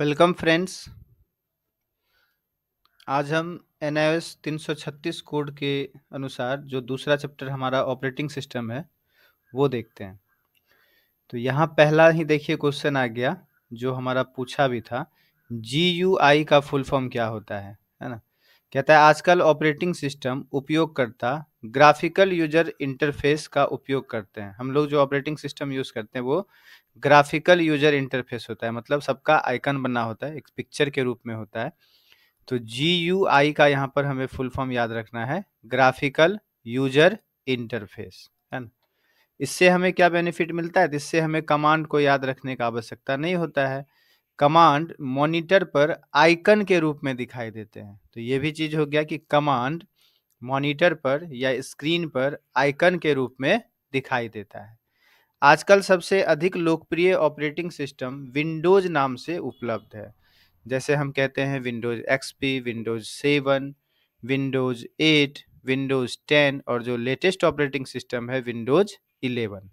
welcome friends आज हम N I S तीन सौ छत्तीस कोड के अनुसार जो दूसरा चैप्टर हमारा ऑपरेटिंग सिस्टम है वो देखते हैं तो यहाँ पहला ही देखिए क्वेश्चन आ गया जो हमारा पूछा भी था जी यू आई का फुल फॉर्म क्या होता है है ना कहता है आजकल ऑपरेटिंग सिस्टम उपयोगकर्ता ग्राफिकल यूजर इंटरफेस का उपयोग करते हैं हम लोग जो ऑपरेटिंग सिस्टम यूज़ करते हैं वो ग्राफिकल यूजर इंटरफेस होता है मतलब सबका आइकन बना होता है एक पिक्चर के रूप में होता है तो जी यू आई का यहाँ पर हमें फुल फॉर्म याद रखना है ग्राफिकल यूजर इंटरफेस है ना इससे हमें क्या बेनिफिट मिलता है तो इससे हमें कमांड को याद रखने का आवश्यकता नहीं होता है कमांड मॉनिटर पर आइकन के रूप में दिखाई देते हैं तो ये भी चीज़ हो गया कि कमांड मॉनिटर पर या स्क्रीन पर आइकन के रूप में दिखाई देता है आजकल सबसे अधिक लोकप्रिय ऑपरेटिंग सिस्टम विंडोज नाम से उपलब्ध है जैसे हम कहते हैं Windows XP Windows seven Windows eight Windows ten और जो लेटेस्ट ऑपरेटिंग सिस्टम है विंडोज इलेवन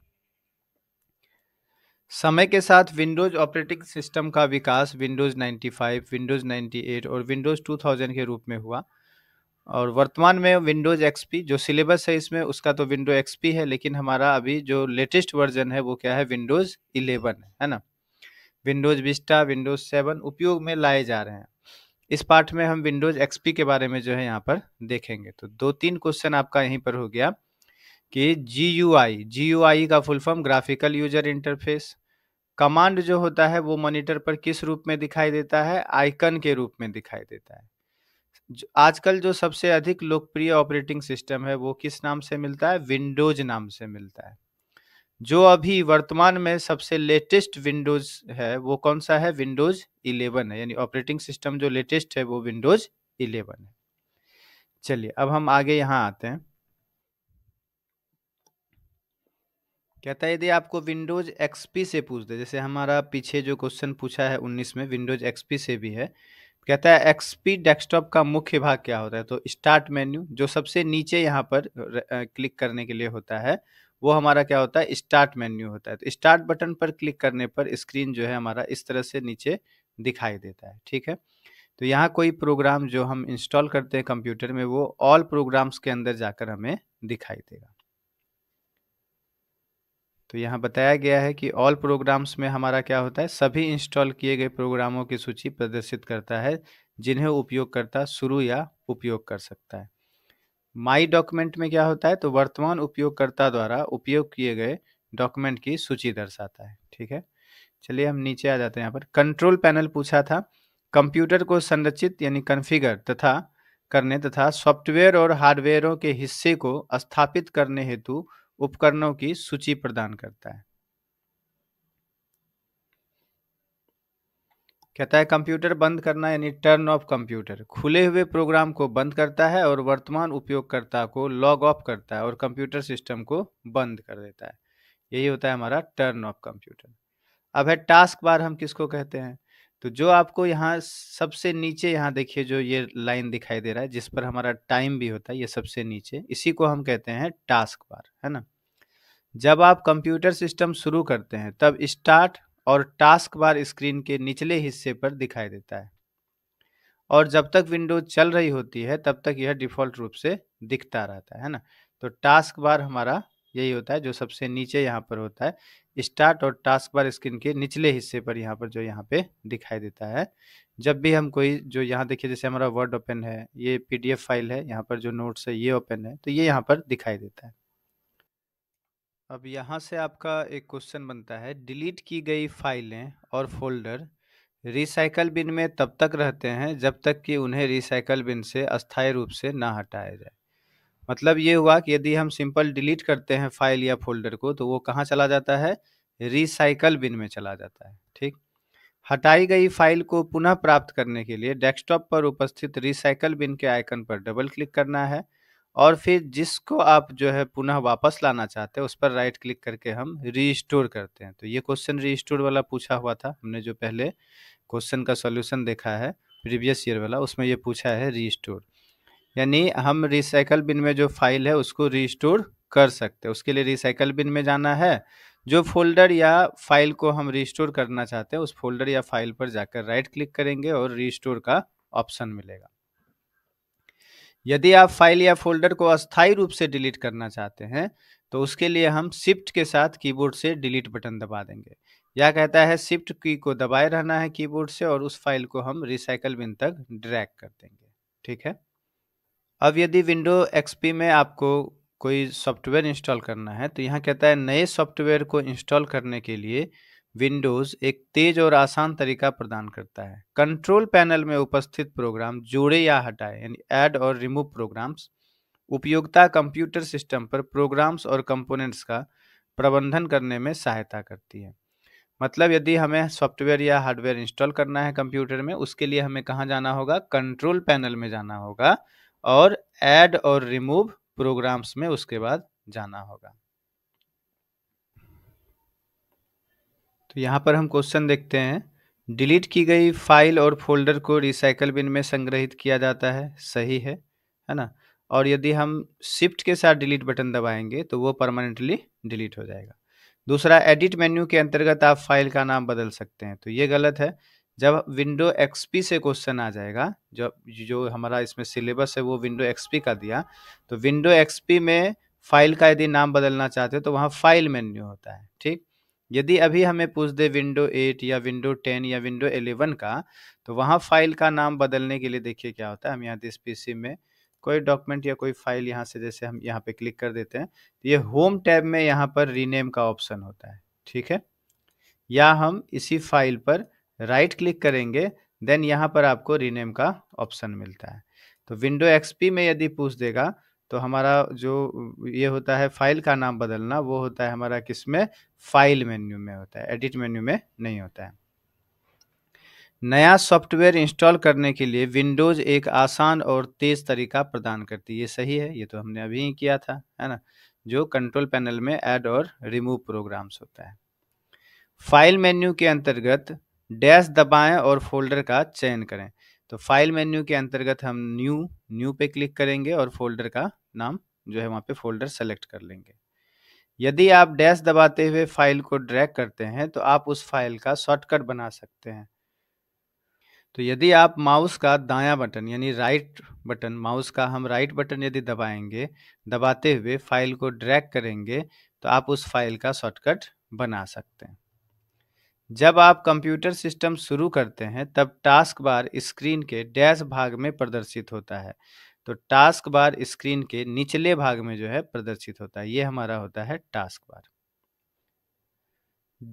समय के साथ विंडोज ऑपरेटिंग सिस्टम का विकास विंडोज 95, विंडोज 98 और विंडोज 2000 के रूप में हुआ और वर्तमान में विंडोज़ एक्सपी जो सिलेबस है इसमें उसका तो विंडो एक्सपी है लेकिन हमारा अभी जो लेटेस्ट वर्जन है वो क्या है विंडोज़ इलेवन है ना विंडोज़ विस्टा विंडोज़ सेवन उपयोग में लाए जा रहे हैं इस पार्ट में हम विंडोज़ एक्सपी के बारे में जो है यहाँ पर देखेंगे तो दो तीन क्वेश्चन आपका यहीं पर हो गया कि जी U I ji U I का full form graphical user interface command जो होता है वो मॉनिटर पर किस रूप में दिखाई देता है आइकन के रूप में दिखाई देता है आजकल जो सबसे अधिक लोकप्रिय ऑपरेटिंग सिस्टम है वो किस नाम से मिलता है विंडोज नाम से मिलता है जो अभी वर्तमान में सबसे लेटेस्ट विंडोज है वो कौन सा है विंडोज 11 है यानी ऑपरेटिंग सिस्टम जो लेटेस्ट है वो विंडोज 11 है चलिए अब हम आगे यहाँ आते हैं कहता है यदि आपको विंडोज एक्सपी से पूछ दे जैसे हमारा पीछे जो क्वेश्चन पूछा है 19 में विंडोज एक्सपी से भी है कहता है एक्सपी डेस्कटॉप का मुख्य भाग क्या होता है तो स्टार्ट मेन्यू जो सबसे नीचे यहाँ पर क्लिक करने के लिए होता है वो हमारा क्या होता है स्टार्ट मेन्यू होता है तो स्टार्ट बटन पर क्लिक करने पर स्क्रीन जो है हमारा इस तरह से नीचे दिखाई देता है ठीक है तो यहाँ कोई प्रोग्राम जो हम इंस्टॉल करते हैं कंप्यूटर में वो ऑल प्रोग्राम्स के अंदर जाकर हमें दिखाई देगा तो यहाँ बताया गया है कि ऑल प्रोग्राम्स में हमारा क्या होता है सभी इंस्टॉल किए गए प्रोग्रामों की सूची प्रदर्शित करता है जिन्हें उपयोगकर्ता शुरू या उपयोग कर सकता है माई डॉक्यूमेंट में क्या होता है तो वर्तमान उपयोगकर्ता द्वारा उपयोग किए गए डॉक्यूमेंट की सूची दर्शाता है ठीक है चलिए हम नीचे आ जाते हैं यहाँ पर कंट्रोल पैनल पूछा था कंप्यूटर को संरचित यानी कन्फिगर तथा करने तथा सॉफ्टवेयर और हार्डवेयरों के हिस्से को स्थापित करने हेतु उपकरणों की सूची प्रदान करता है कहता है कंप्यूटर बंद करना यानी टर्न ऑफ कंप्यूटर खुले हुए प्रोग्राम को बंद करता है और वर्तमान उपयोगकर्ता को लॉग ऑफ करता है और कंप्यूटर सिस्टम को बंद कर देता है यही होता है हमारा टर्न ऑफ कंप्यूटर अब है टास्क बार हम किसको कहते हैं तो जो आपको यहाँ सबसे नीचे यहाँ देखिए जो ये लाइन दिखाई दे रहा है जिस पर हमारा टाइम भी होता है ये सबसे नीचे इसी को हम कहते हैं टास्क बार है ना जब आप कंप्यूटर सिस्टम शुरू करते हैं तब स्टार्ट और टास्क बार स्क्रीन के निचले हिस्से पर दिखाई देता है और जब तक विंडो चल रही होती है तब तक यह डिफ़ॉल्ट रूप से दिखता रहता है ना तो टास्क बार हमारा यही होता है जो सबसे नीचे यहाँ पर होता है स्टार्ट और टास्क बार स्क्रीन के निचले हिस्से पर यहाँ पर जो यहाँ पे दिखाई देता है जब भी हम कोई जो यहाँ देखिए जैसे हमारा वर्ड ओपन है ये पीडीएफ फाइल है यहाँ पर जो नोट्स है ये ओपन है तो ये यहाँ पर दिखाई देता है अब यहाँ से आपका एक क्वेश्चन बनता है डिलीट की गई फाइलें और फोल्डर रिसाइकल बिन में तब तक रहते हैं जब तक कि उन्हें रिसाइकल बिन से अस्थायी रूप से ना हटाया जाए मतलब ये हुआ कि यदि हम सिंपल डिलीट करते हैं फाइल या फोल्डर को तो वो कहाँ चला जाता है रिसाइकल बिन में चला जाता है ठीक हटाई गई फाइल को पुनः प्राप्त करने के लिए डेस्कटॉप पर उपस्थित रिसाइकल बिन के आइकन पर डबल क्लिक करना है और फिर जिसको आप जो है पुनः वापस लाना चाहते हैं उस पर राइट क्लिक करके हम रीस्टोर करते हैं तो ये क्वेश्चन रीस्टोर वाला पूछा हुआ था हमने जो पहले क्वेश्चन का सॉल्यूशन देखा है प्रीवियस ईयर वाला उसमें ये पूछा है रीस्टोर यानी हम रिसाइकल बिन में जो फाइल है उसको रिस्टोर कर सकते हैं उसके लिए रिसाइकल बिन में जाना है जो फोल्डर या फाइल को हम रिस्टोर करना चाहते हैं उस फोल्डर या फाइल पर जाकर राइट क्लिक करेंगे और रिस्टोर का ऑप्शन मिलेगा यदि आप फाइल या फोल्डर को अस्थायी रूप से डिलीट करना चाहते हैं तो उसके लिए हम शिफ्ट के साथ कीबोर्ड से डिलीट बटन दबा देंगे या कहता है शिफ्ट की को दबाए रहना है कीबोर्ड से और उस फाइल को हम रिसाइकल बिन तक ड्रैग कर देंगे ठीक है अब यदि विंडो एक्सपी में आपको कोई सॉफ्टवेयर इंस्टॉल करना है तो यहाँ कहता है नए सॉफ्टवेयर को इंस्टॉल करने के लिए विंडोज़ एक तेज और आसान तरीका प्रदान करता है कंट्रोल पैनल में उपस्थित प्रोग्राम जोड़े या हटाए यानी ऐड और रिमूव प्रोग्राम्स उपयोगिता कंप्यूटर सिस्टम पर प्रोग्राम्स और कंपोनेंट्स का प्रबंधन करने में सहायता करती है मतलब यदि हमें सॉफ्टवेयर या हार्डवेयर इंस्टॉल करना है कंप्यूटर में उसके लिए हमें कहाँ जाना होगा कंट्रोल पैनल में जाना होगा और ऐड और रिमूव प्रोग्राम्स में उसके बाद जाना होगा तो यहाँ पर हम क्वेश्चन देखते हैं डिलीट की गई फाइल और फोल्डर को रिसाइकल बिन में संग्रहित किया जाता है सही है है ना और यदि हम शिफ्ट के साथ डिलीट बटन दबाएंगे तो वो परमानेंटली डिलीट हो जाएगा दूसरा एडिट मेन्यू के अंतर्गत आप फाइल का नाम बदल सकते हैं तो ये गलत है जब विंडो एक्सपी से क्वेश्चन आ जाएगा जब जो हमारा इसमें सिलेबस है वो विंडो एक्सपी का दिया तो विंडो एक्सपी में फाइल का यदि नाम बदलना चाहते हो तो वहाँ फाइल मेन्यू होता है ठीक यदि अभी हमें पूछ दे विंडो एट या विंडो टेन या विंडो एलेवन का तो वहाँ फाइल का नाम बदलने के लिए देखिए क्या होता है हम यहाँ दिस पी में कोई डॉक्यूमेंट या कोई फाइल यहाँ से जैसे हम यहाँ पे क्लिक कर देते हैं तो ये होम टैब में यहाँ पर रीनेम का ऑप्शन होता है ठीक है या हम इसी फाइल पर राइट क्लिक करेंगे देन यहाँ पर आपको रीनेम का ऑप्शन मिलता है तो विंडो एक्सपी में यदि पूछ देगा तो हमारा जो ये होता है फाइल का नाम बदलना वो होता है हमारा किस में फाइल मेन्यू में होता है एडिट मेन्यू में नहीं होता है नया सॉफ्टवेयर इंस्टॉल करने के लिए विंडोज़ एक आसान और तेज़ तरीका प्रदान करती है ये सही है ये तो हमने अभी ही किया था है ना जो कंट्रोल पैनल में ऐड और रिमूव प्रोग्राम्स होता है फाइल मेन्यू के अंतर्गत डैश दबाएं और फ़ोल्डर का चयन करें तो फाइल मेन्यू के अंतर्गत हम न्यू न्यू पे क्लिक करेंगे और फोल्डर का नाम जो है वहाँ पे फोल्डर सेलेक्ट कर लेंगे यदि आप डैश दबाते हुए फाइल को ड्रैग करते हैं तो आप उस फाइल का शॉर्टकट बना सकते हैं तो यदि आप माउस का दायां बटन यानी राइट बटन माउस का हम राइट बटन यदि दबाएंगे दबाते हुए फाइल को ड्रैग करेंगे तो आप उस फाइल का शॉर्टकट बना सकते हैं जब आप कंप्यूटर सिस्टम शुरू करते हैं तब टास्क बार स्क्रीन के डैश भाग में प्रदर्शित होता है तो टास्क बार स्क्रीन के निचले भाग में जो है प्रदर्शित होता है ये हमारा होता है टास्क बार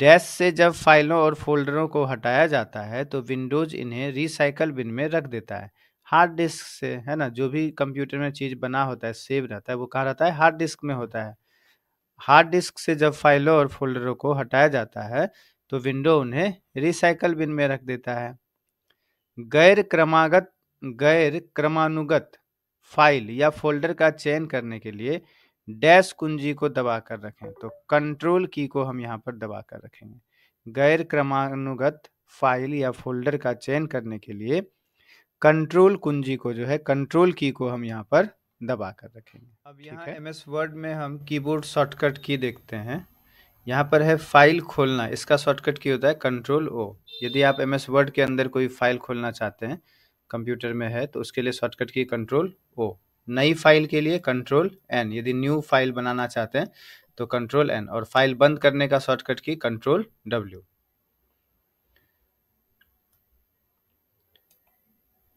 डैश से जब फाइलों और फोल्डरों को हटाया जाता है तो विंडोज इन्हें रिसाइकल बिन में रख देता है हार्ड डिस्क से है ना जो भी कंप्यूटर में चीज़ बना होता है सेव रहता है वो कहाँ रहता है हार्ड डिस्क में होता है हार्ड डिस्क से जब फाइलों और फोल्डरों को हटाया जाता है तो विंडो उन्हें रिसाइकल बिन में रख देता है गैर क्रमागत गैर क्रमानुगत फाइल या फोल्डर का चयन करने के लिए डैश कुंजी को दबा कर रखें तो कंट्रोल की को हम यहाँ पर दबा कर रखेंगे गैर क्रमानुगत फाइल या फोल्डर का चयन करने के लिए कंट्रोल कुंजी को जो है कंट्रोल की को हम यहाँ पर दबा कर रखेंगे अब यहाँ एम एस वर्ड में हम कीबोर्ड शॉर्टकट की देखते हैं यहाँ पर है फाइल खोलना इसका शॉर्टकट की होता है कंट्रोल ओ यदि आप एम एस वर्ड के अंदर कोई फाइल खोलना चाहते हैं कंप्यूटर में है तो उसके लिए शॉर्टकट की कंट्रोल ओ नई फाइल के लिए कंट्रोल एन यदि न्यू फाइल बनाना चाहते हैं तो कंट्रोल एन और फाइल बंद करने का शॉर्टकट की कंट्रोल डब्ल्यू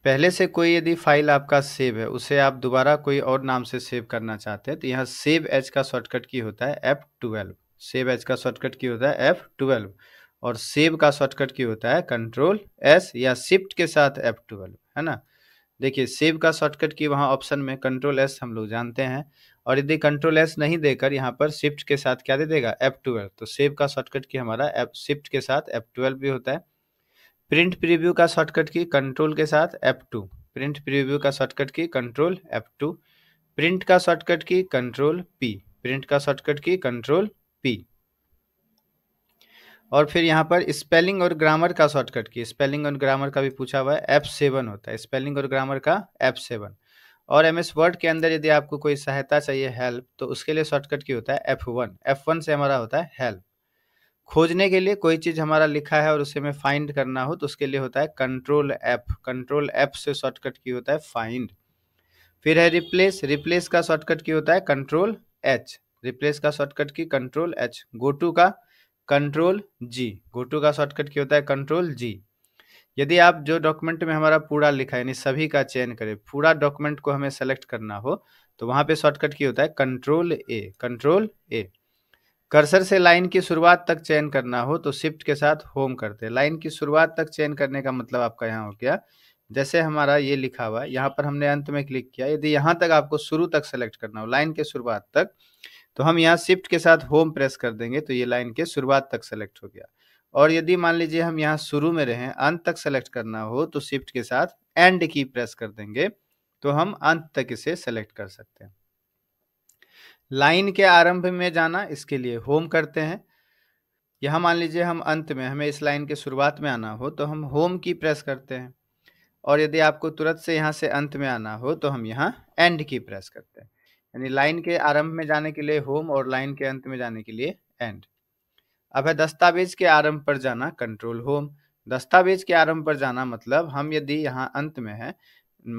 पहले से कोई यदि फाइल आपका सेव है उसे आप दोबारा कोई और नाम से सेव करना चाहते हैं तो यहाँ सेव एज का शॉर्टकट की होता है एफ ट्वेल्व सेव एज का शॉर्टकट की होता है एफ ट्वेल्व और सेव का शॉर्टकट की होता है कंट्रोल एस या शिफ्ट के साथ एफ ट्वेल्व है ना देखिए सेव का शॉर्टकट की वहाँ ऑप्शन में कंट्रोल एस हम लोग जानते हैं और यदि कंट्रोल एस नहीं देकर यहाँ पर शिफ्ट के साथ क्या दे देगा एफ ट्वेल्व तो सेव का शॉर्टकट की हमारा एफ शिफ्ट के साथ एफ ट्वेल्व भी होता है प्रिंट प्रीव्यू का शॉर्टकट की कंट्रोल के साथ एफ टू प्रिंट प्रीव्यू का शॉर्टकट की कंट्रोल एफ टू प्रिंट का शॉर्टकट की कंट्रोल पी प्रिंट का शॉर्टकट की कंट्रोल पी और फिर यहाँ पर स्पेलिंग और ग्रामर का शॉर्टकट की स्पेलिंग और ग्रामर का भी पूछा हुआ है एफ सेवन होता है स्पेलिंग और ग्रामर का एफ सेवन और एम एस वर्ड के अंदर यदि आपको कोई सहायता चाहिए हेल्प तो उसके लिए शॉर्टकट की होता है एफ वन एफ वन से हमारा होता है हेल्प खोजने के लिए कोई चीज़ हमारा लिखा है और उसे हमें फाइंड करना हो तो उसके लिए होता है कंट्रोल एफ कंट्रोल एफ से शॉर्टकट की होता है फाइंड फिर है रिप्लेस रिप्लेस का शॉर्टकट की होता है कंट्रोल एच रिप्लेस का शॉर्टकट की कंट्रोल एच गो टू का कंट्रोल जी गो टू का शॉर्टकट की होता है कंट्रोल जी यदि आप जो डॉक्यूमेंट में हमारा पूरा लिखा है यानी सभी का चयन करें पूरा डॉक्यूमेंट को हमें सेलेक्ट करना हो तो वहां पे शॉर्टकट की होता है control A control A cursor से लाइन की शुरुआत तक चयन करना हो तो शिफ्ट के साथ होम करते हैं लाइन की शुरुआत तक चयन करने का मतलब आपका यहाँ हो गया जैसे हमारा ये लिखा हुआ है यहाँ पर हमने अंत में क्लिक किया यदि यहाँ तक आपको शुरू तक सेलेक्ट करना हो लाइन के शुरुआत तक तो हम यहाँ शिफ्ट के साथ होम प्रेस कर देंगे तो ये लाइन के शुरुआत तक सेलेक्ट हो गया और यदि मान लीजिए हम यहाँ शुरू में रहें अंत तक सेलेक्ट करना हो तो शिफ्ट के साथ एंड की प्रेस कर देंगे तो हम अंत तक इसे सेलेक्ट कर सकते हैं लाइन के आरंभ में जाना इसके लिए होम करते हैं यहाँ मान लीजिए हम अंत में हमें इस लाइन के शुरुआत में आना हो तो हम होम की प्रेस करते हैं और यदि आपको तुरंत से यहाँ से अंत में आना हो तो हम यहाँ एंड की प्रेस करते हैं यानी लाइन के आरंभ में जाने के लिए होम और लाइन के अंत में जाने के लिए एंड अब है दस्तावेज के आरंभ पर जाना कंट्रोल होम दस्तावेज के आरंभ पर जाना मतलब हम यदि यहाँ अंत में है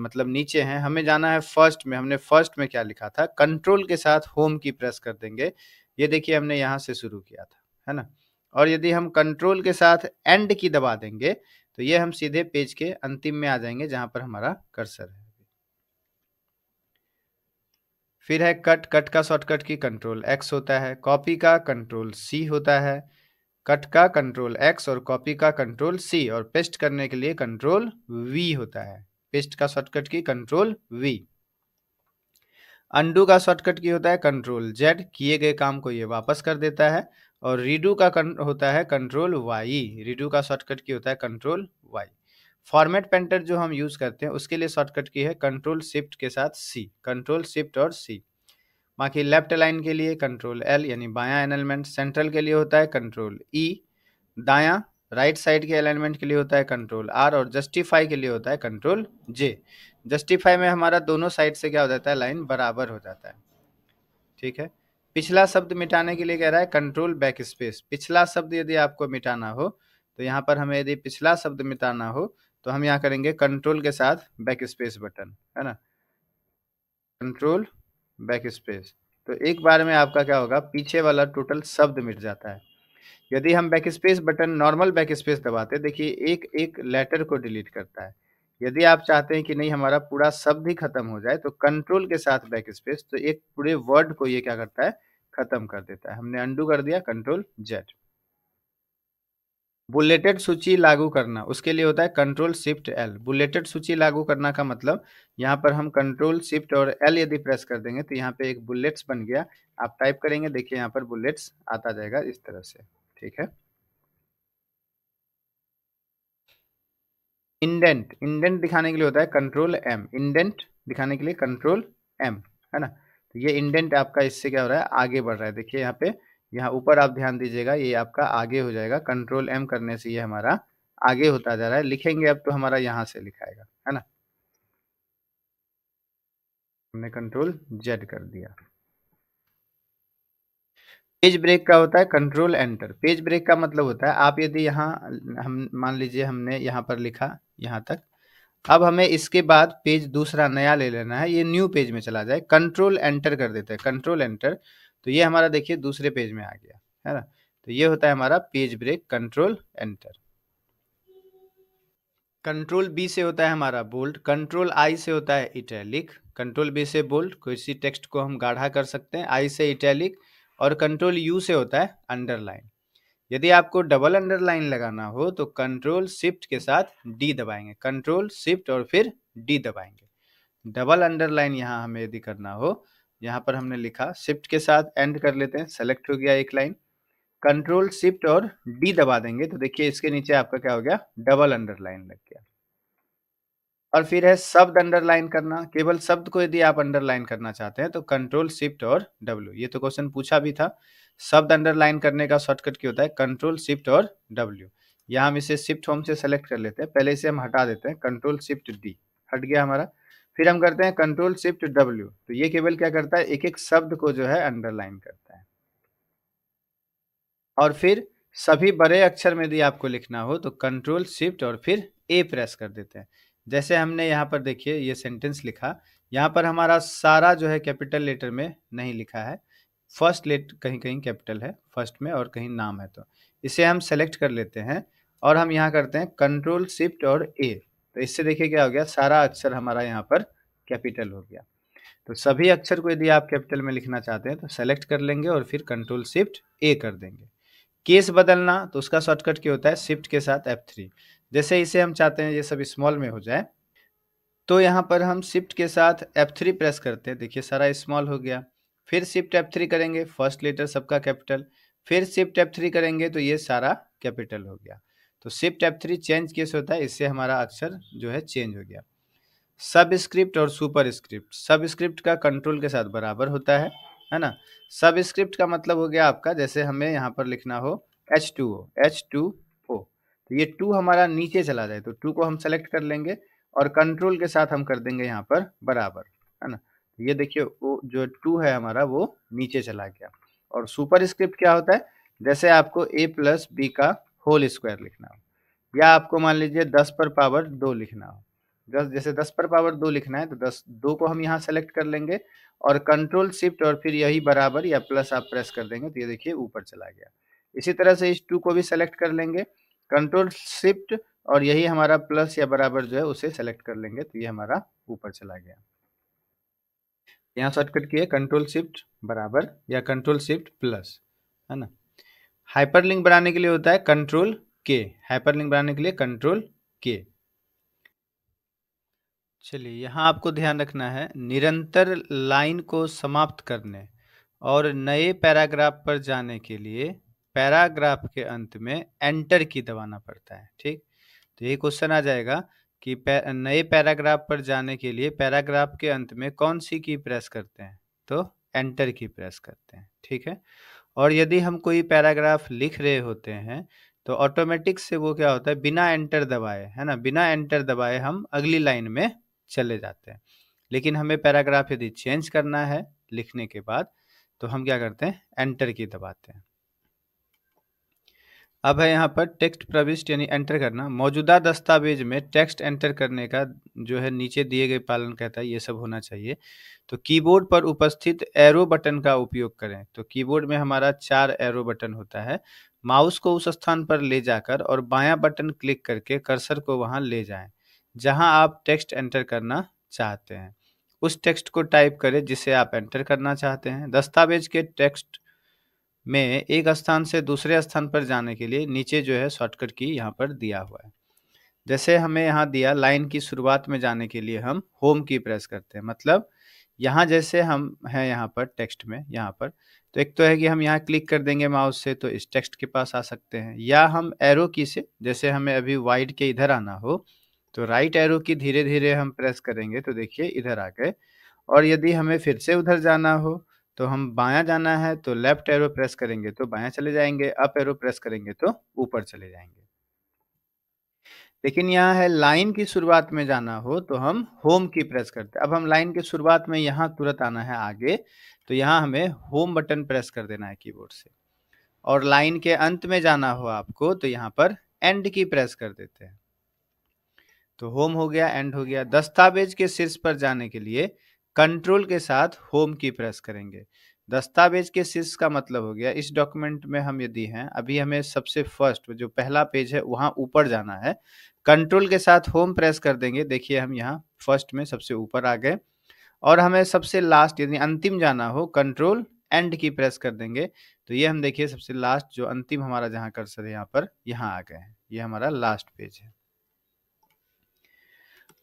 मतलब नीचे हैं हमें जाना है फर्स्ट में हमने फर्स्ट में क्या लिखा था कंट्रोल के साथ होम की प्रेस कर देंगे ये देखिए हमने यहाँ से शुरू किया था है ना और यदि हम कंट्रोल के साथ एंड की दबा देंगे तो ये हम सीधे पेज के अंतिम में आ जाएंगे जहाँ पर हमारा कर्सर है फिर है कट कट का शॉर्टकट की कंट्रोल एक्स होता है कॉपी का कंट्रोल सी होता है कट का कंट्रोल एक्स और कॉपी का कंट्रोल सी और पेस्ट करने के लिए कंट्रोल वी होता है पेस्ट का शॉर्टकट की कंट्रोल वी अंडू का शॉर्टकट की होता है कंट्रोल जेड किए गए काम को ये वापस कर देता है और रीडू का होता है कंट्रोल वाई रीडू का शॉर्टकट की होता है कंट्रोल वाई फॉर्मेट पेंटर जो हम यूज़ करते हैं उसके लिए शॉर्टकट की है कंट्रोल शिफ्ट के साथ सी कंट्रोल शिफ्ट और सी बाकी लेफ्ट लाइन के लिए कंट्रोल एल यानी बायां एनालमेंट सेंट्रल के लिए होता है कंट्रोल ई e, दायां राइट साइड के अलाइनमेंट के लिए होता है कंट्रोल आर और जस्टिफाई के लिए होता है कंट्रोल जे जस्टिफाई में हमारा दोनों साइड से क्या हो जाता है लाइन बराबर हो जाता है ठीक है पिछला शब्द मिटाने के लिए कह रहा है कंट्रोल बैक स्पेस पिछला शब्द यदि आपको मिटाना हो तो यहाँ पर हमें यदि पिछला शब्द मिटाना हो तो हम यहाँ करेंगे कंट्रोल के साथ बैक स्पेस बटन है ना कंट्रोल बैक स्पेस तो एक बार में आपका क्या होगा पीछे वाला टोटल शब्द मिट जाता है यदि हम backspace button normal backspace दबाते देखिए एक एक लेटर को डिलीट करता है यदि आप चाहते हैं कि नहीं हमारा पूरा शब्द ही खत्म हो जाए तो कंट्रोल के साथ बैक स्पेस तो एक पूरे वर्ड को ये क्या करता है खत्म कर देता है हमने अंडू कर दिया कंट्रोल जेड बुलेटेड सूची लागू करना उसके लिए होता है कंट्रोल शिफ्ट एल बुलेटेड सूची लागू करना का मतलब यहाँ पर हम कंट्रोल शिफ्ट और एल यदि प्रेस कर देंगे तो यहाँ पे एक बुलेट्स बन गया आप टाइप करेंगे देखिए यहाँ पर बुलेट्स आता जाएगा इस तरह से ठीक है इंडेंट इंडेंट दिखाने के लिए होता है कंट्रोल एम इंडेंट दिखाने के लिए कंट्रोल एम है ना तो ये इंडेंट आपका इससे क्या हो रहा है आगे बढ़ रहा है देखिए यहाँ पे यहाँ ऊपर आप ध्यान दीजिएगा ये आपका आगे हो जाएगा कंट्रोल एम करने से ये हमारा आगे होता जा रहा है लिखेंगे अब तो हमारा यहाँ से लिखाएगा है ना हमने कंट्रोल जेड कर दिया पेज ब्रेक का होता है कंट्रोल एंटर पेज ब्रेक का मतलब होता है आप यदि यहाँ हम मान लीजिए हमने यहाँ पर लिखा यहाँ तक अब हमें इसके बाद पेज दूसरा नया ले लेना है ये न्यू पेज में चला जाए कंट्रोल एंटर कर देते हैं कंट्रोल एंटर तो ये हमारा देखिए दूसरे पेज में आ गया है ना तो ये होता है हमारा page break control enter control B से होता है हमारा बोल्ड कंट्रोल आई से होता है इटैलिक कंट्रोल बी से बोल्ड किसी टेक्स्ट को हम गाढ़ा कर सकते हैं आई से इटैलिक और कंट्रोल यू से होता है अंडरलाइन यदि आपको डबल अंडरलाइन लगाना हो तो कंट्रोल शिफ्ट के साथ डी दबाएंगे कंट्रोल शिफ्ट और फिर डी दबाएंगे डबल अंडरलाइन यहाँ हमें यदि करना हो यहाँ पर हमने लिखा शिफ्ट के साथ एंड कर लेते हैं सेलेक्ट हो गया एक लाइन कंट्रोल शिफ्ट और डी दबा देंगे तो देखिए इसके नीचे आपका क्या हो गया डबल अंडरलाइन लग गया और फिर है शब्द अंडरलाइन करना केवल शब्द को यदि आप अंडरलाइन करना चाहते हैं तो कंट्रोल शिफ्ट और डब्ल्यू ये तो क्वेश्चन पूछा भी था शब्द अंडरलाइन करने का शॉर्टकट क्या होता है कंट्रोल शिफ्ट और डब्ल्यू यहाँ हम इसे शिफ्ट होम से सेलेक्ट कर लेते हैं पहले इसे हम हटा देते हैं कंट्रोल शिफ्ट डी हट गया हमारा फिर हम करते हैं कंट्रोल शिफ्ट डब्ल्यू तो ये केवल क्या करता है एक एक शब्द को जो है अंडरलाइन करता है और फिर सभी बड़े अक्षर में यदि आपको लिखना हो तो कंट्रोल शिफ्ट और फिर ए प्रेस कर देते हैं जैसे हमने यहाँ पर देखिए ये सेंटेंस लिखा यहाँ पर हमारा सारा जो है कैपिटल लेटर में नहीं लिखा है फर्स्ट लेट कहीं कहीं कैपिटल है फर्स्ट में और कहीं नाम है तो इसे हम सेलेक्ट कर लेते हैं और हम यहाँ करते हैं कंट्रोल शिफ्ट और ए तो इससे देखिए क्या हो गया सारा अक्षर हमारा यहाँ पर कैपिटल हो गया तो सभी अक्षर को यदि आप कैपिटल में लिखना चाहते हैं तो सेलेक्ट कर लेंगे और फिर कंट्रोल शिफ्ट ए कर देंगे केस बदलना तो उसका शॉर्टकट क्या होता है शिफ्ट के साथ एफ थ्री जैसे इसे हम चाहते हैं ये सब स्मॉल में हो जाए तो यहाँ पर हम शिफ्ट के साथ एफ थ्री प्रेस करते हैं देखिए सारा स्मॉल हो गया फिर शिफ्ट एफ थ्री करेंगे फर्स्ट लेटर सबका कैपिटल फिर शिफ्ट एफ थ्री करेंगे तो ये सारा कैपिटल हो गया तो shift F three change case होता है इससे हमारा अक्षर जो है चेंज हो गया सब स्क्रिप्ट और सुपर स्क्रिप्ट सब स्क्रिप्ट का कंट्रोल के साथ बराबर होता है है ना सब स्क्रिप्ट का मतलब हो गया आपका जैसे हमें यहाँ पर लिखना हो H two O H two O तो ये टू हमारा नीचे चला जाए तो टू को हम सेलेक्ट कर लेंगे और कंट्रोल के साथ हम कर देंगे यहाँ पर बराबर है ना ये देखिए वो जो टू है हमारा वो नीचे चला गया और सुपर स्क्रिप्ट क्या होता है जैसे आपको ए प्लस बी का होल स्क्वायर लिखना हो या आपको मान लीजिए दस पर पावर दो लिखना हो दस जैसे दस पर पावर दो लिखना है तो दस दो को हम यहाँ सेलेक्ट कर लेंगे और कंट्रोल शिफ्ट और फिर यही बराबर या प्लस आप प्रेस कर देंगे तो ये देखिए ऊपर चला गया इसी तरह से इस टू को भी सेलेक्ट कर लेंगे कंट्रोल शिफ्ट और यही हमारा प्लस या बराबर जो है उसे सेलेक्ट कर लेंगे तो ये हमारा ऊपर चला गया यहाँ शॉर्टकट किए कंट्रोल शिफ्ट बराबर या कंट्रोल शिफ्ट प्लस है ना हाइपरलिंक बनाने के लिए होता है कंट्रोल के हाइपरलिंक बनाने के लिए कंट्रोल के चलिए यहाँ आपको ध्यान रखना है निरंतर लाइन को समाप्त करने और नए पैराग्राफ पर जाने के लिए पैराग्राफ के अंत में एंटर की दबाना पड़ता है ठीक तो ये क्वेश्चन आ जाएगा कि नए पैराग्राफ पर जाने के लिए पैराग्राफ के अंत में कौन सी की प्रेस करते हैं तो एंटर की प्रेस करते हैं ठीक है और यदि हम कोई पैराग्राफ लिख रहे होते हैं तो ऑटोमेटिक से वो क्या होता है बिना एंटर दबाए है ना बिना एंटर दबाए हम अगली लाइन में चले जाते हैं लेकिन हमें पैराग्राफ यदि चेंज करना है लिखने के बाद तो हम क्या करते हैं एंटर की दबाते हैं अब है यहाँ पर टेक्स्ट प्रविष्ट यानी एंटर करना मौजूदा दस्तावेज में टेक्स्ट एंटर करने का जो है नीचे दिए गए पालन कहता है ये सब होना चाहिए तो कीबोर्ड पर उपस्थित एरो बटन का उपयोग करें तो कीबोर्ड में हमारा चार एरो बटन होता है माउस को उस स्थान पर ले जाकर और बायां बटन क्लिक करके कर्सर को वहां ले जाएं जहां आप टेक्स्ट एंटर करना चाहते हैं उस टेक्स्ट को टाइप करें जिसे आप एंटर करना चाहते हैं दस्तावेज के टेक्स्ट में एक स्थान से दूसरे स्थान पर जाने के लिए नीचे जो है शॉर्टकट की यहाँ पर दिया हुआ है जैसे हमें यहाँ दिया लाइन की शुरुआत में जाने के लिए हम होम की प्रेस करते हैं मतलब यहाँ जैसे हम हैं यहाँ पर टेक्स्ट में यहाँ पर तो एक तो है कि हम यहाँ क्लिक कर देंगे माउस से तो इस टेक्स्ट के पास आ सकते हैं या हम एरो की से जैसे हमें अभी वाइड के इधर आना हो तो राइट एरो की धीरे धीरे हम प्रेस करेंगे तो देखिए इधर आ गए और यदि हमें फिर से उधर जाना हो तो हम बायां जाना है तो लेफ्ट एरो प्रेस करेंगे तो बायां चले जाएंगे अप एरो प्रेस करेंगे तो ऊपर चले जाएंगे लेकिन यहाँ है लाइन की शुरुआत में जाना हो तो हम होम की प्रेस करते हैं अब हम लाइन के शुरुआत में यहाँ तुरंत आना है आगे तो यहाँ हमें होम बटन प्रेस कर देना है कीबोर्ड से और लाइन के अंत में जाना हो आपको तो यहाँ पर एंड की प्रेस कर देते हैं तो होम हो गया एंड हो गया दस्तावेज के शीर्ष पर जाने के लिए कंट्रोल के साथ होम की प्रेस करेंगे दस्तावेज के शीर्ष का मतलब हो गया इस डॉक्यूमेंट में हम यदि हैं अभी हमें सबसे फर्स्ट जो पहला पेज है वहाँ ऊपर जाना है कंट्रोल के साथ होम प्रेस कर देंगे देखिए हम यहाँ फर्स्ट में सबसे ऊपर आ गए और हमें सबसे लास्ट यदि अंतिम जाना हो कंट्रोल एंड की प्रेस कर देंगे तो ये हम देखिए सबसे लास्ट जो अंतिम हमारा जहाँ कर्सर है यहाँ पर यहाँ आ गए हैं ये हमारा लास्ट पेज है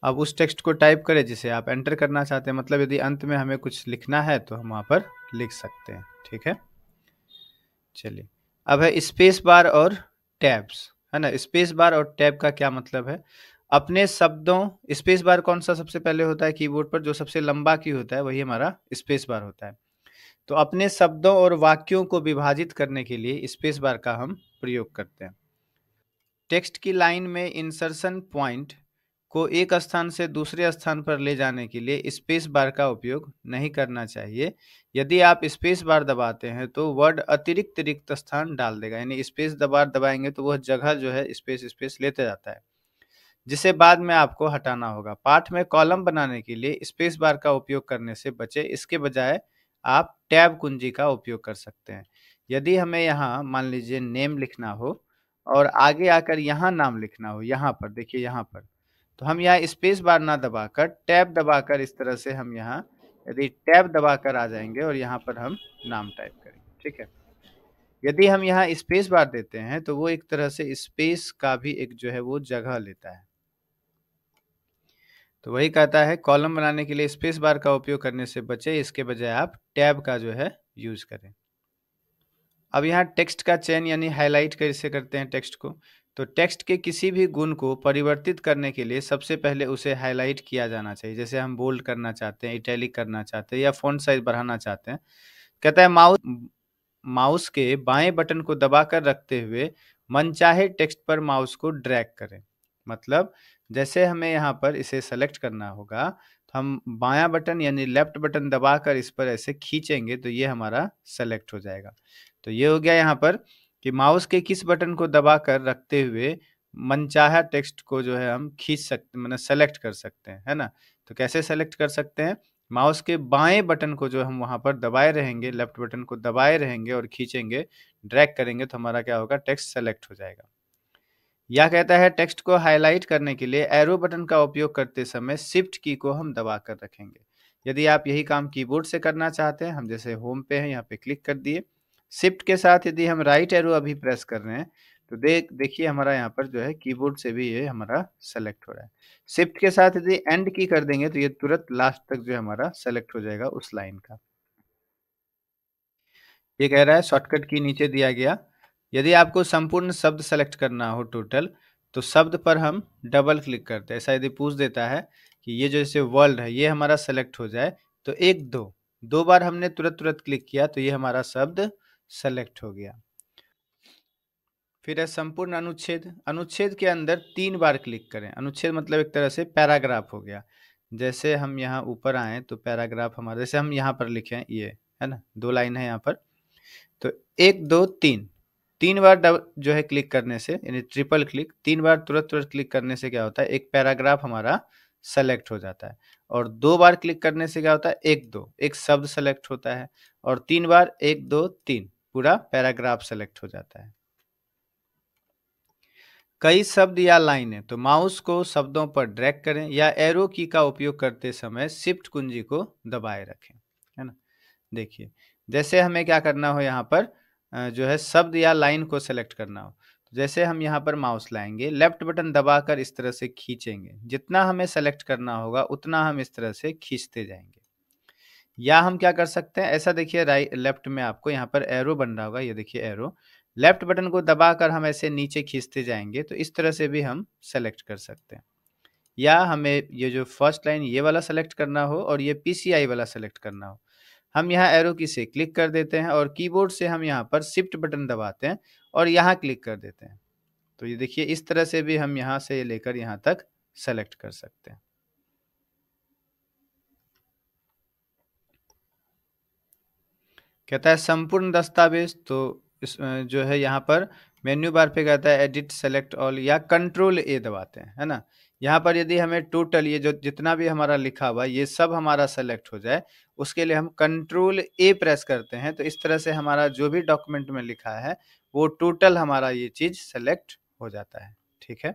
अब उस टेक्स्ट को टाइप करें जिसे आप एंटर करना चाहते हैं मतलब यदि अंत में हमें कुछ लिखना है तो हम वहाँ पर लिख सकते हैं ठीक है चलिए अब है स्पेस बार और टैब्स है ना स्पेस बार और टैब का क्या मतलब है अपने शब्दों स्पेस बार कौन सा सबसे पहले होता है कीबोर्ड पर जो सबसे लंबा की होता है वही हमारा स्पेस बार होता है तो अपने शब्दों और वाक्यों को विभाजित करने के लिए स्पेस बार का हम प्रयोग करते हैं टेक्स्ट की लाइन में इंसर्शन पॉइंट को एक स्थान से दूसरे स्थान पर ले जाने के लिए स्पेस बार का उपयोग नहीं करना चाहिए यदि आप स्पेस बार दबाते हैं तो वर्ड अतिरिक्त रिक्त स्थान डाल देगा यानी स्पेस दबार दबाएंगे तो वह जगह जो है स्पेस स्पेस लेते जाता है जिसे बाद में आपको हटाना होगा पाठ में कॉलम बनाने के लिए स्पेस बार का उपयोग करने से बचे इसके बजाय आप टैब कुंजी का उपयोग कर सकते हैं यदि हमें यहाँ मान लीजिए नेम लिखना हो और आगे आकर यहाँ नाम लिखना हो यहाँ पर देखिए यहाँ पर तो हम यहाँ स्पेस बार ना दबाकर टैब दबाकर इस तरह से हम यहाँ यदि टैब दबाकर आ जाएंगे और यहाँ पर हम नाम टाइप करेंगे ठीक है यदि हम यहाँ स्पेस बार देते हैं तो वो एक तरह से स्पेस का भी एक जो है वो जगह लेता है तो वही कहता है कॉलम बनाने के लिए स्पेस बार का उपयोग करने से बचे इसके बजाय आप टैब का जो है यूज करें अब यहाँ टेक्स्ट का चयन यानी हाईलाइट कैसे करते हैं टेक्स्ट को तो टेक्स्ट के किसी भी गुण को परिवर्तित करने के लिए सबसे पहले उसे हाईलाइट किया जाना चाहिए जैसे हम बोल्ड करना चाहते हैं इटैलिक करना चाहते हैं या फ़ॉन्ट साइज बढ़ाना चाहते हैं कहता है माउस माउस के बाएं बटन को दबाकर रखते हुए मनचाहे टेक्स्ट पर माउस को ड्रैग करें मतलब जैसे हमें यहाँ पर इसे सेलेक्ट करना होगा तो हम बायां बटन यानी लेफ्ट बटन दबाकर इस पर ऐसे खींचेंगे तो ये हमारा सेलेक्ट हो जाएगा तो ये हो गया यहाँ पर कि माउस के किस बटन को दबा कर रखते हुए मनचाहा टेक्स्ट को जो है हम खींच सकते मतलब सेलेक्ट कर सकते हैं है ना तो कैसे सेलेक्ट कर सकते हैं माउस के बाएं बटन को जो हम वहाँ पर दबाए रहेंगे लेफ्ट बटन को दबाए रहेंगे और खींचेंगे ड्रैग करेंगे तो हमारा क्या होगा टेक्स्ट सेलेक्ट हो जाएगा या कहता है टेक्स्ट को हाईलाइट करने के लिए एरो बटन का उपयोग करते समय शिफ्ट की को हम दबा कर रखेंगे यदि आप यही काम कीबोर्ड से करना चाहते हैं हम जैसे होम पे हैं यहाँ पे क्लिक कर दिए शिफ्ट के साथ यदि हम राइट एरो अभी प्रेस कर रहे हैं तो देख देखिए हमारा यहाँ पर जो है कीबोर्ड से भी ये हमारा सेलेक्ट हो रहा है शिफ्ट के साथ यदि एंड की कर देंगे तो ये तुरंत लास्ट तक जो है हमारा सेलेक्ट हो जाएगा उस लाइन का ये कह रहा है शॉर्टकट की नीचे दिया गया यदि आपको संपूर्ण शब्द सेलेक्ट करना हो टोटल तो शब्द पर हम डबल क्लिक करते हैं ऐसा यदि पूछ देता है कि ये जो जैसे वर्ल्ड है ये हमारा सेलेक्ट हो जाए तो एक दो दो बार हमने तुरंत तुरंत क्लिक किया तो ये हमारा शब्द सेलेक्ट हो गया फिर है संपूर्ण अनुच्छेद अनुच्छेद के अंदर तीन बार क्लिक करें अनुच्छेद मतलब एक तरह से पैराग्राफ हो गया जैसे हम यहाँ ऊपर आए तो पैराग्राफ हमारे जैसे हम यहाँ पर लिखे ये है ना दो लाइन है यहाँ पर तो एक दो तीन तीन बार जो है क्लिक करने से यानी ट्रिपल क्लिक तीन बार तुरंत तुरंत क्लिक करने से क्या होता है एक पैराग्राफ हमारा सेलेक्ट हो जाता है और दो बार क्लिक करने से क्या होता है एक दो एक शब्द सेलेक्ट होता है और तीन बार एक दो तीन पूरा पैराग्राफ सेलेक्ट हो जाता है कई शब्द या लाइनें तो माउस को शब्दों पर ड्रैग करें या एरो की का उपयोग करते समय शिफ्ट कुंजी को दबाए रखें है ना देखिए जैसे हमें क्या करना हो यहाँ पर जो है शब्द या लाइन को सेलेक्ट करना हो तो जैसे हम यहाँ पर माउस लाएंगे लेफ्ट बटन दबाकर इस तरह से खींचेंगे जितना हमें सेलेक्ट करना होगा उतना हम इस तरह से खींचते जाएंगे या हम क्या कर सकते हैं ऐसा देखिए राइट लेफ्ट में आपको यहाँ पर एरो बन रहा होगा ये देखिए एरो लेफ्ट बटन को दबा कर हम ऐसे नीचे खींचते जाएंगे तो इस तरह से भी हम सेलेक्ट कर सकते हैं या हमें ये जो फर्स्ट लाइन ये वाला सेलेक्ट करना हो और ये पीसीआई वाला सेलेक्ट करना हो हम यहाँ एरो की से क्लिक कर देते हैं और कीबोर्ड से हम यहाँ पर शिफ्ट बटन दबाते हैं और यहाँ क्लिक कर देते हैं तो ये देखिए इस तरह से भी हम यहाँ से लेकर यहाँ तक सेलेक्ट कर सकते हैं कहता है संपूर्ण दस्तावेज तो इस जो है यहाँ पर मेन्यू बार पे कहता है एडिट सेलेक्ट ऑल या कंट्रोल ए दबाते हैं है ना यहाँ पर यदि हमें टोटल ये जो जितना भी हमारा लिखा हुआ ये सब हमारा सेलेक्ट हो जाए उसके लिए हम कंट्रोल ए प्रेस करते हैं तो इस तरह से हमारा जो भी डॉक्यूमेंट में लिखा है वो टोटल हमारा ये चीज सेलेक्ट हो जाता है ठीक है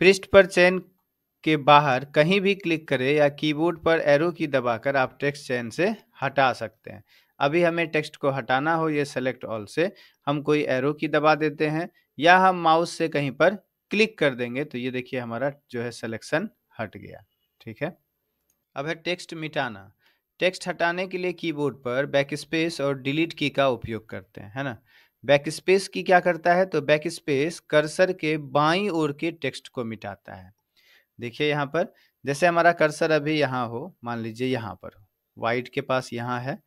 पृष्ठ पर चयन के बाहर कहीं भी क्लिक करें या कीबोर्ड पर एरो की दबाकर आप टेक्स्ट चयन से हटा सकते हैं अभी हमें टेक्स्ट को हटाना हो ये सेलेक्ट ऑल से हम कोई एरो की दबा देते हैं या हम माउस से कहीं पर क्लिक कर देंगे तो ये देखिए हमारा जो है सिलेक्शन हट गया ठीक है अब है टेक्स्ट मिटाना टेक्स्ट हटाने के लिए कीबोर्ड पर बैक स्पेस और डिलीट की का उपयोग करते हैं है ना बैक स्पेस की क्या करता है तो बैक स्पेस कर्सर के बाई ओर के टेक्स्ट को मिटाता है देखिए यहाँ पर जैसे हमारा कर्सर अभी यहाँ हो मान लीजिए यहाँ पर वाइट के पास यहाँ है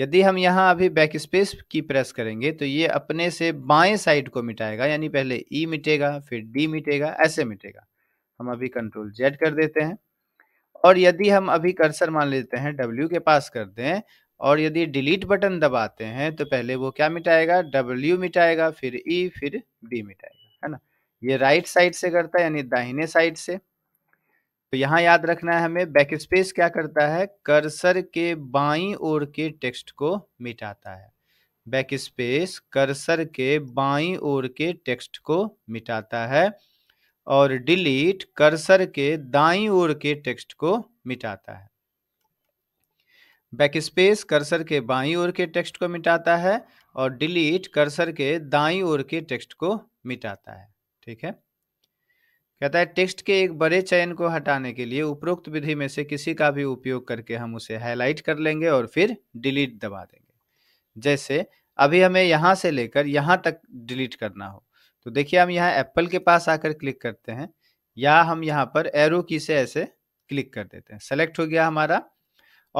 यदि हम यहाँ अभी बैक स्पेस की प्रेस करेंगे तो ये अपने से बाएं साइड को मिटाएगा यानी पहले ई e मिटेगा फिर डी मिटेगा ऐसे मिटेगा हम अभी कंट्रोल जेड कर देते हैं और यदि हम अभी कर्सर मान लेते हैं डब्ल्यू के पास कर दें और यदि डिलीट बटन दबाते हैं तो पहले वो क्या मिटाएगा डब्ल्यू मिटाएगा फिर ई e, फिर डी मिटाएगा है ना ये राइट साइड से करता है यानी दाहिने साइड से तो यहाँ याद रखना है हमें बैक स्पेस क्या करता है कर्सर के बाई ओर के टेक्स्ट को मिटाता है बैक स्पेस कर्सर के बाई ओर के टेक्स्ट को मिटाता है और डिलीट कर्सर के दाई ओर के टेक्स्ट को मिटाता है बैक स्पेस कर्सर के बाई ओर के टेक्स्ट को मिटाता है और डिलीट कर्सर के दाई ओर के टेक्स्ट को मिटाता है ठीक है कहता है टेक्स्ट के एक बड़े चयन को हटाने के लिए उपरोक्त विधि में से किसी का भी उपयोग करके हम उसे हाईलाइट कर लेंगे और फिर डिलीट दबा देंगे जैसे अभी हमें यहाँ से लेकर यहाँ तक डिलीट करना हो तो देखिए हम यहाँ एप्पल के पास आकर क्लिक करते हैं या हम यहाँ पर एरो की से ऐसे क्लिक कर देते हैं सेलेक्ट हो गया हमारा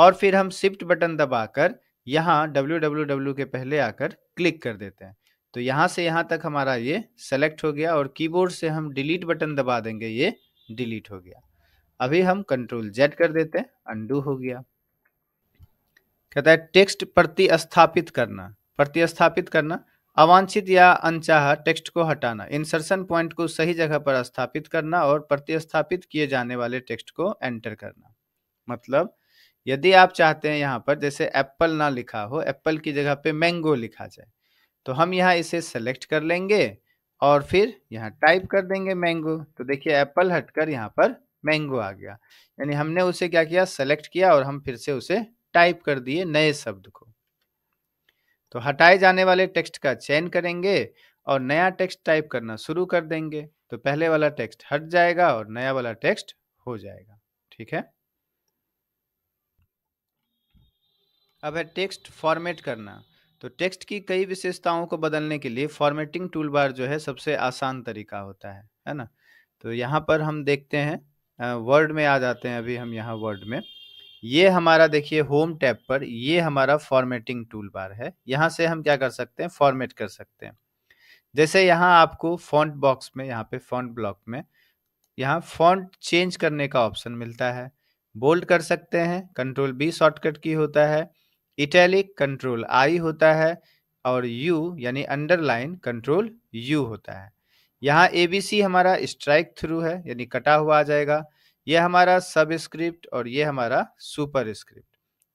और फिर हम शिफ्ट बटन दबाकर यहाँ डब्ल्यू के पहले आकर क्लिक कर देते हैं तो यहाँ से यहाँ तक हमारा ये सेलेक्ट हो गया और कीबोर्ड से हम डिलीट बटन दबा देंगे ये डिलीट हो गया अभी हम कंट्रोल जेड कर देते हैं अंडू हो गया कहता है टेक्स्ट प्रतिस्थापित करना प्रतिस्थापित करना अवांछित या अनचाहा टेक्स्ट को हटाना इंसर्शन पॉइंट को सही जगह पर स्थापित करना और प्रतिस्थापित किए जाने वाले टेक्स्ट को एंटर करना मतलब यदि आप चाहते हैं यहाँ पर जैसे एप्पल ना लिखा हो एप्पल की जगह पे मैंगो लिखा जाए तो हम यहाँ इसे सेलेक्ट कर लेंगे और फिर यहाँ टाइप कर देंगे मैंगो तो देखिए एप्पल हटकर यहाँ पर मैंगो आ गया यानी हमने उसे क्या किया सेलेक्ट किया और हम फिर से उसे टाइप कर दिए नए शब्द को तो हटाए जाने वाले टेक्स्ट का चयन करेंगे और नया टेक्स्ट टाइप करना शुरू कर देंगे तो पहले वाला टेक्स्ट हट जाएगा और नया वाला टेक्स्ट हो जाएगा ठीक है अब है टेक्स्ट फॉर्मेट करना तो टेक्स्ट की कई विशेषताओं को बदलने के लिए फॉर्मेटिंग टूल बार जो है सबसे आसान तरीका होता है है ना तो यहाँ पर हम देखते हैं वर्ड में आ जाते हैं अभी हम यहाँ वर्ड में ये हमारा देखिए होम टैब पर ये हमारा फॉर्मेटिंग टूल बार है यहाँ से हम क्या कर सकते हैं फॉर्मेट कर सकते हैं जैसे यहाँ आपको फॉन्ट बॉक्स में यहाँ पे फॉन्ट ब्लॉक में यहाँ फॉन्ट चेंज करने का ऑप्शन मिलता है बोल्ड कर सकते हैं कंट्रोल बी शॉर्टकट की होता है इटैलिक कंट्रोल आई होता है और यू यानी अंडरलाइन कंट्रोल यू होता है यहाँ ए बी सी हमारा स्ट्राइक थ्रू है यानी कटा हुआ आ जाएगा ये हमारा सब स्क्रिप्ट और ये हमारा सुपर स्क्रिप्ट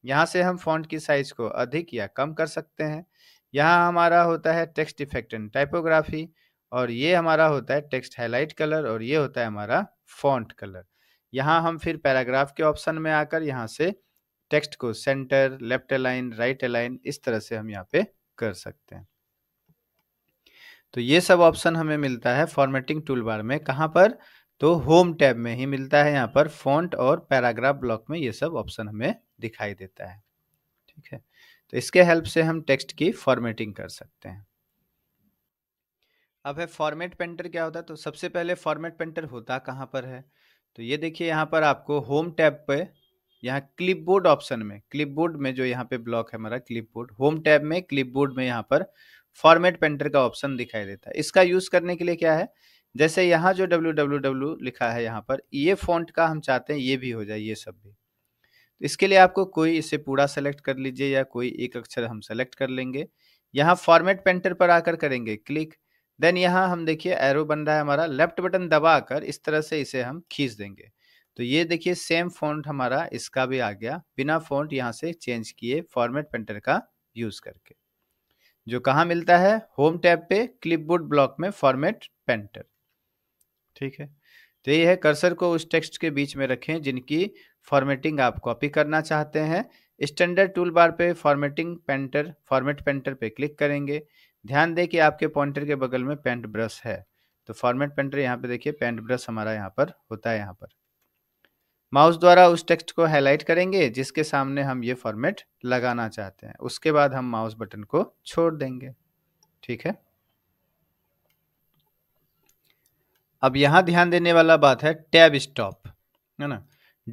यहाँ से हम फॉन्ट की साइज को अधिक या कम कर सकते हैं यहाँ हमारा होता है टेक्स्ट इफेक्ट एंड टाइपोग्राफी और ये हमारा होता है टेक्स्ट हाईलाइट कलर और ये होता है हमारा फॉन्ट कलर यहाँ हम फिर पैराग्राफ के ऑप्शन में आकर यहाँ से टेक्स्ट को center left align right align इस तरह से हम यहाँ पे कर सकते हैं तो ये सब ऑप्शन हमें मिलता है फॉर्मेटिंग टूल बार में कहाँ पर तो होम टैब में ही मिलता है यहाँ पर फॉन्ट और पैराग्राफ ब्लॉक में ये सब ऑप्शन हमें दिखाई देता है ठीक है तो इसके हेल्प से हम टेक्स्ट की फॉर्मेटिंग कर सकते हैं अब है फॉर्मेट पेंटर क्या होता है तो सबसे पहले फॉर्मेट पेंटर होता कहाँ पर है तो ये देखिए यहाँ पर आपको होम टैब पे यहाँ क्लिपबोर्ड ऑप्शन में क्लिपबोर्ड में जो यहाँ पे ब्लॉक है हमारा क्लिपबोर्ड होम टैब में क्लिपबोर्ड में यहाँ पर फॉर्मेट पेंटर का ऑप्शन दिखाई देता है इसका यूज करने के लिए क्या है जैसे यहाँ जो डब्ल्यू डब्ल्यू डब्ल्यू लिखा है यहाँ पर ये फॉन्ट का हम चाहते हैं ये भी हो जाए ये सब भी तो इसके लिए आपको कोई इसे पूरा सेलेक्ट कर लीजिए या कोई एक अक्षर हम सेलेक्ट कर लेंगे यहाँ फॉर्मेट पेंटर पर आकर करेंगे क्लिक देन यहाँ हम देखिए एरो बन रहा है हमारा लेफ्ट बटन दबा कर इस तरह से इसे हम खींच देंगे तो ये देखिए सेम फॉन्ट हमारा इसका भी आ गया बिना फॉन्ट यहाँ से चेंज किए फॉर्मेट पेंटर का यूज़ करके जो कहाँ मिलता है होम टैब पे क्लिपबोर्ड ब्लॉक में फॉर्मेट पेंटर ठीक है तो ये है कर्सर को उस टेक्स्ट के बीच में रखें जिनकी फॉर्मेटिंग आप कॉपी करना चाहते हैं स्टैंडर्ड टूल बार पे फॉर्मेटिंग पेंटर फॉर्मेट पेंटर पे क्लिक करेंगे ध्यान दें कि आपके पॉइंटर के बगल में पेंट ब्रश है तो फॉर्मेट पेंटर यहाँ पे देखिए पेंट ब्रश हमारा यहाँ पर होता है यहाँ पर माउस द्वारा उस टेक्स्ट को हाईलाइट करेंगे जिसके सामने हम ये फॉर्मेट लगाना चाहते हैं उसके बाद हम माउस बटन को छोड़ देंगे ठीक है अब यहां ध्यान देने वाला बात है टैब स्टॉप है ना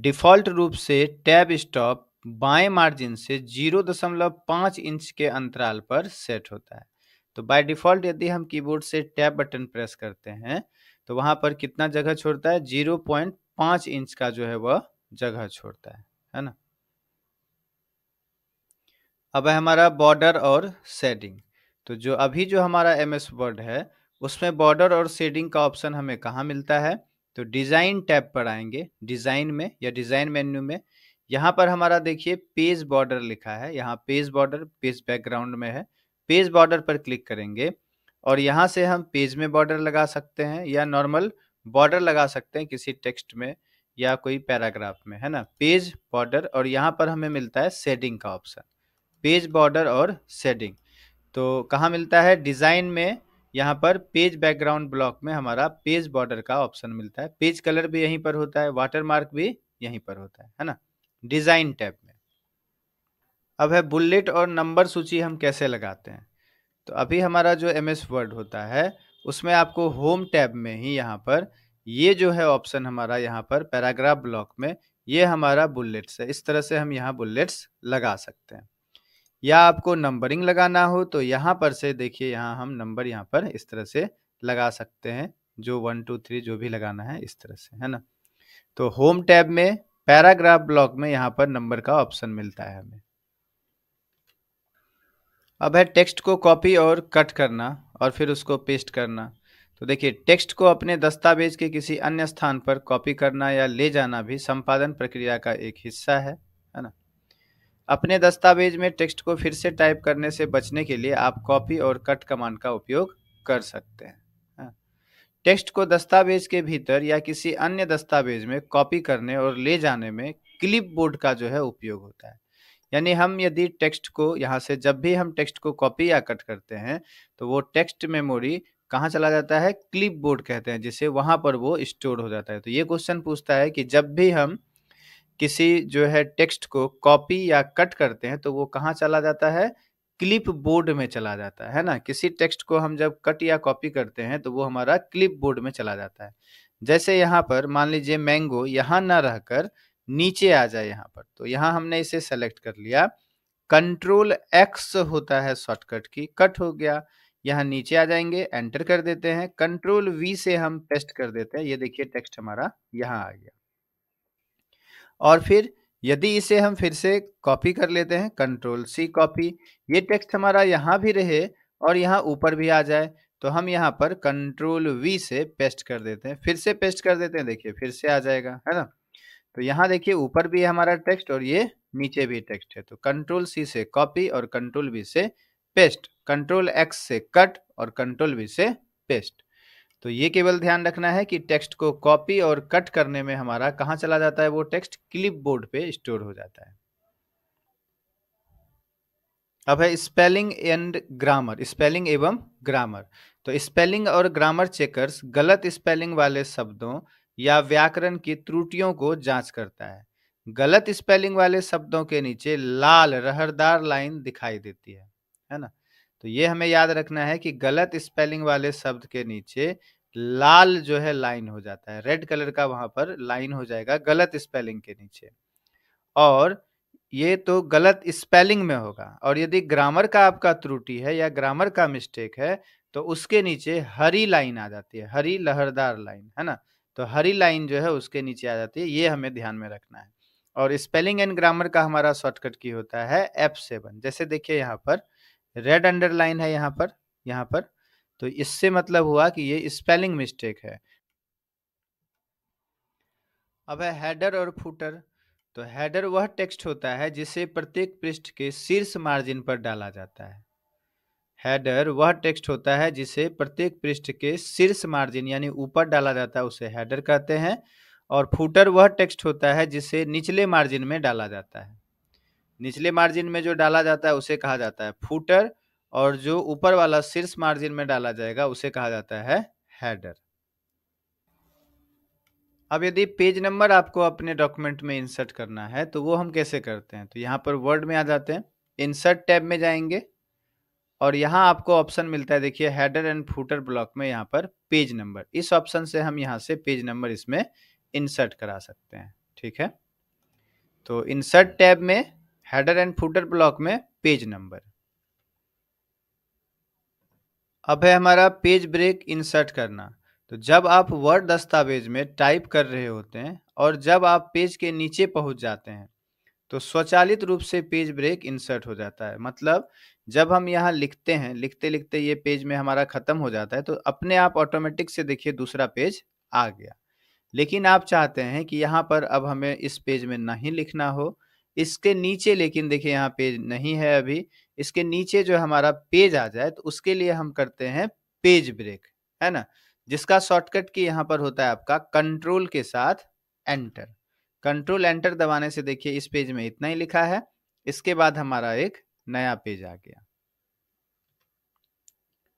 डिफ़ॉल्ट रूप से टैब स्टॉप बाएं मार्जिन से जीरो दशमलव पांच इंच के अंतराल पर सेट होता है तो बाय डिफ़ॉल्ट यदि हम कीबोर्ड से टैब बटन प्रेस करते हैं तो वहां पर कितना जगह छोड़ता है जीरो पॉइंट पांच इंच का जो है वह जगह छोड़ता है है ना अब है हमारा बॉर्डर और शेडिंग तो जो अभी जो हमारा एम एस वर्ड है उसमें बॉर्डर और शेडिंग का ऑप्शन हमें कहाँ मिलता है तो डिज़ाइन टैब पर आएंगे डिज़ाइन में या डिज़ाइन मेन्यू में यहाँ पर हमारा देखिए पेज बॉर्डर लिखा है यहाँ पेज बॉर्डर पेज बैकग्राउंड में है पेज बॉर्डर पर क्लिक करेंगे और यहाँ से हम पेज में बॉर्डर लगा सकते हैं या नॉर्मल बॉर्डर लगा सकते हैं किसी टेक्स्ट में या कोई पैराग्राफ में है ना पेज बॉर्डर और यहाँ पर हमें मिलता है सेडिंग का ऑप्शन पेज बॉर्डर और सेडिंग तो कहाँ मिलता है डिज़ाइन में यहाँ पर पेज बैकग्राउंड ब्लॉक में हमारा पेज बॉर्डर का ऑप्शन मिलता है पेज कलर भी यहीं पर होता है वाटर मार्क भी यहीं पर होता है है ना डिज़ाइन टैब में अब है बुलेट और नंबर सूची हम कैसे लगाते हैं तो अभी हमारा जो एम एस वर्ड होता है उसमें आपको होम टैब में ही यहाँ पर ये जो है ऑप्शन हमारा यहाँ पर पैराग्राफ ब्लॉक में ये हमारा बुलेट्स है इस तरह से हम यहाँ बुलेट्स लगा सकते हैं या आपको नंबरिंग लगाना हो तो यहाँ पर से देखिए यहाँ हम नंबर यहाँ पर इस तरह से लगा सकते हैं जो वन टू थ्री जो भी लगाना है इस तरह से है ना तो होम टैब में पैराग्राफ ब्लॉक में यहाँ पर नंबर का ऑप्शन मिलता है हमें अब है टेक्स्ट को कॉपी और कट करना और फिर उसको पेस्ट करना तो देखिए टेक्स्ट को अपने दस्तावेज के किसी अन्य स्थान पर कॉपी करना या ले जाना भी संपादन प्रक्रिया का एक हिस्सा है है ना अपने दस्तावेज में टेक्स्ट को फिर से टाइप करने से बचने के लिए आप कॉपी और कट कमांड का उपयोग कर सकते हैं टेक्स्ट को दस्तावेज के भीतर या किसी अन्य दस्तावेज में कॉपी करने और ले जाने में क्लिपबोर्ड का जो है उपयोग होता है यानी हम यदि टेक्स्ट को यहाँ से जब भी हम टेक्स्ट को कॉपी या कट करते हैं तो वो टेक्स्ट मेमोरी कहाँ चला जाता है क्लिप बोर्ड कहते हैं जिसे वहाँ पर वो स्टोर हो जाता है तो ये क्वेश्चन पूछता है कि जब भी हम किसी जो है टेक्स्ट को कॉपी या कट करते हैं तो वो कहाँ चला जाता है क्लिप बोर्ड में चला जाता है ना किसी टेक्स्ट को हम जब कट या कॉपी करते हैं तो वो हमारा क्लिप बोर्ड में चला जाता है जैसे यहाँ पर मान लीजिए मैंगो यहाँ ना रहकर नीचे आ जाए यहाँ पर तो यहाँ हमने इसे सेलेक्ट कर लिया कंट्रोल एक्स होता है शॉर्टकट की कट हो गया यहाँ नीचे आ जाएंगे एंटर कर देते हैं कंट्रोल वी से हम पेस्ट कर देते हैं ये देखिए टेक्स्ट हमारा यहाँ आ गया और फिर यदि इसे हम फिर से कॉपी कर लेते हैं कंट्रोल सी कॉपी ये टेक्स्ट हमारा यहाँ भी रहे और यहाँ ऊपर भी आ जाए तो हम यहाँ पर कंट्रोल वी से पेस्ट कर देते हैं फिर से पेस्ट कर देते हैं देखिए फिर से आ जाएगा है ना तो यहाँ देखिए ऊपर भी है हमारा टेक्स्ट और ये नीचे भी टेक्स्ट है तो कंट्रोल सी से कॉपी और कंट्रोल बी से पेस्ट कंट्रोल एक्स से कट और कंट्रोल बी से पेस्ट तो ये केवल ध्यान रखना है कि टेक्स्ट को कॉपी और कट करने में हमारा कहाँ चला जाता है वो टेक्स्ट क्लिप बोर्ड पे स्टोर हो जाता है अब है स्पेलिंग एंड ग्रामर स्पेलिंग एवं ग्रामर तो स्पेलिंग और ग्रामर चेकर्स गलत स्पेलिंग वाले शब्दों या व्याकरण की त्रुटियों को जांच करता है गलत स्पेलिंग वाले शब्दों के नीचे लाल रहरदार लाइन दिखाई देती है है ना तो ये हमें याद रखना है कि गलत स्पेलिंग वाले शब्द के नीचे लाल जो है लाइन हो जाता है रेड कलर का वहां पर लाइन हो जाएगा गलत स्पेलिंग के नीचे और ये तो गलत स्पेलिंग में होगा और यदि ग्रामर का आपका त्रुटि है या ग्रामर का मिस्टेक है तो उसके नीचे हरी लाइन आ जाती है हरी लहरदार लाइन है ना तो हरी लाइन जो है उसके नीचे आ जाती है ये हमें ध्यान में रखना है और स्पेलिंग एंड ग्रामर का हमारा शॉर्टकट की होता है एफ सेवन जैसे देखिए यहाँ पर रेड अंडरलाइन है यहाँ पर यहाँ पर तो इससे मतलब हुआ कि ये स्पेलिंग मिस्टेक है अब है हेडर और फुटर तो हेडर वह टेक्स्ट होता है जिसे प्रत्येक पृष्ठ के शीर्ष मार्जिन पर डाला जाता है हैडर वह टेक्स्ट होता है जिसे प्रत्येक पृष्ठ के शीर्ष मार्जिन यानी ऊपर डाला जाता है उसे हैडर कहते हैं और फूटर वह टेक्स्ट होता है जिसे निचले मार्जिन में डाला जाता है निचले मार्जिन में जो डाला जाता है उसे कहा जाता है फूटर और जो ऊपर वाला शीर्ष मार्जिन में डाला जाएगा उसे कहा जाता है हैडर अब यदि पेज नंबर आपको अपने डॉक्यूमेंट में इंसर्ट करना है तो वो हम कैसे करते हैं तो यहाँ पर वर्ड में आ जाते हैं इंसर्ट टैब में जाएंगे और यहाँ आपको ऑप्शन मिलता है देखिए हेडर एंड फूटर ब्लॉक में यहाँ पर पेज नंबर इस ऑप्शन से हम यहाँ से पेज नंबर इसमें इंसर्ट करा सकते हैं ठीक है तो इंसर्ट टैब में हेडर एंड फूटर ब्लॉक में पेज नंबर अब है हमारा पेज ब्रेक इंसर्ट करना तो जब आप वर्ड दस्तावेज में टाइप कर रहे होते हैं और जब आप पेज के नीचे पहुंच जाते हैं तो स्वचालित रूप से पेज ब्रेक इंसर्ट हो जाता है मतलब जब हम यहाँ लिखते हैं लिखते लिखते ये पेज में हमारा ख़त्म हो जाता है तो अपने आप ऑटोमेटिक से देखिए दूसरा पेज आ गया लेकिन आप चाहते हैं कि यहाँ पर अब हमें इस पेज में नहीं लिखना हो इसके नीचे लेकिन देखिए यहाँ पेज नहीं है अभी इसके नीचे जो हमारा पेज आ जाए तो उसके लिए हम करते हैं पेज ब्रेक है ना जिसका शॉर्टकट की यहाँ पर होता है आपका कंट्रोल के साथ एंटर कंट्रोल एंटर दबाने से देखिए इस पेज में इतना ही लिखा है इसके बाद हमारा एक नया पेज आ गया